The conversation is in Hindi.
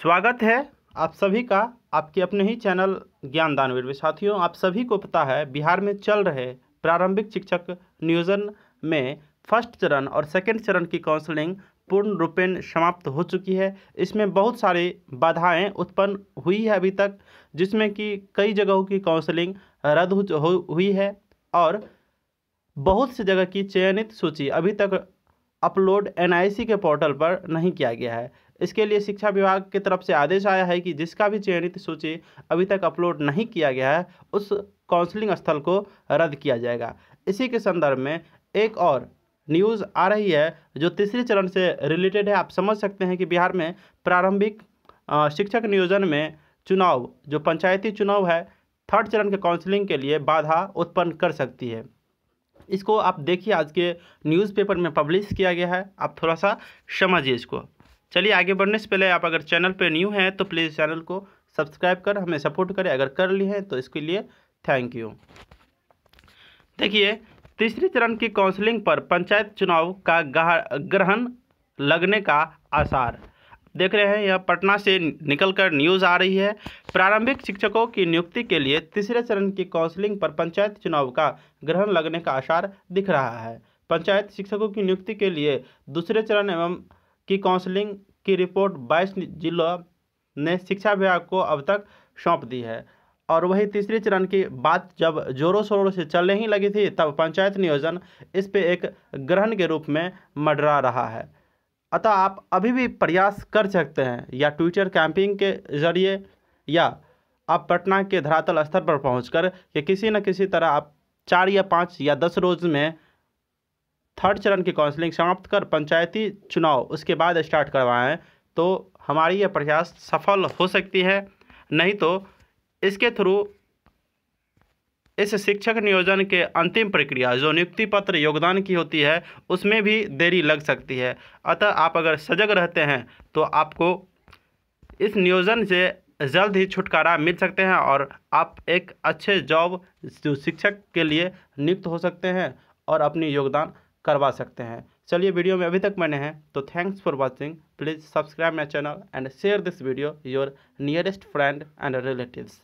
स्वागत है आप सभी का आपके अपने ही चैनल ज्ञान दानवीर में साथियों आप सभी को पता है बिहार में चल रहे प्रारंभिक शिक्षक नियोजन में फर्स्ट चरण और सेकंड चरण की काउंसलिंग पूर्ण रूपेण समाप्त हो चुकी है इसमें बहुत सारी बाधाएं उत्पन्न हुई है अभी तक जिसमें कि कई जगहों की काउंसलिंग रद्द हुई है और बहुत सी जगह की चयनित सूची अभी तक अपलोड एनआईसी के पोर्टल पर नहीं किया गया है इसके लिए शिक्षा विभाग की तरफ से आदेश आया है कि जिसका भी चयनित सूची अभी तक अपलोड नहीं किया गया है उस काउंसलिंग स्थल को रद्द किया जाएगा इसी के संदर्भ में एक और न्यूज़ आ रही है जो तीसरे चरण से रिलेटेड है आप समझ सकते हैं कि बिहार में प्रारंभिक शिक्षक नियोजन में चुनाव जो पंचायती चुनाव है थर्ड चरण के काउंसलिंग के लिए बाधा उत्पन्न कर सकती है इसको आप देखिए आज के न्यूज़पेपर में पब्लिश किया गया है आप थोड़ा सा समझिए इसको चलिए आगे बढ़ने से पहले आप अगर चैनल पर न्यू हैं तो प्लीज़ चैनल को सब्सक्राइब कर हमें सपोर्ट करें अगर कर लिए हैं तो इसके लिए थैंक यू देखिए तीसरे चरण की काउंसलिंग पर पंचायत चुनाव का ग्रहण लगने का आसार देख रहे हैं यह पटना से निकलकर न्यूज़ आ रही है प्रारंभिक शिक्षकों की नियुक्ति के लिए तीसरे चरण की काउंसलिंग पर पंचायत चुनाव का ग्रहण लगने का आसार दिख रहा है पंचायत शिक्षकों की नियुक्ति के लिए दूसरे चरण एवं की काउंसलिंग की रिपोर्ट बाईस जिलों ने शिक्षा विभाग को अब तक सौंप दी है और वही तीसरे चरण की बात जब जोरों शोरों से चलने ही लगी थी तब पंचायत नियोजन इस पे एक ग्रहण के रूप में मडरा रहा है अतः आप अभी भी प्रयास कर सकते हैं या ट्विटर कैंपिंग के जरिए या आप पटना के धरातल स्तर पर पहुंचकर कि किसी न किसी तरह आप चार या पाँच या दस रोज में थर्ड चरण की काउंसलिंग समाप्त कर पंचायती चुनाव उसके बाद स्टार्ट करवाएँ तो हमारी यह प्रयास सफल हो सकती है नहीं तो इसके थ्रू इस शिक्षक नियोजन के अंतिम प्रक्रिया जो नियुक्ति पत्र योगदान की होती है उसमें भी देरी लग सकती है अतः आप अगर सजग रहते हैं तो आपको इस नियोजन से जल्द ही छुटकारा मिल सकते हैं और आप एक अच्छे जॉब जो शिक्षक के लिए नियुक्त हो सकते हैं और अपनी योगदान करवा सकते हैं चलिए वीडियो में अभी तक मैंने हैं तो thanks for watching please subscribe my channel and share this video your nearest friend and relatives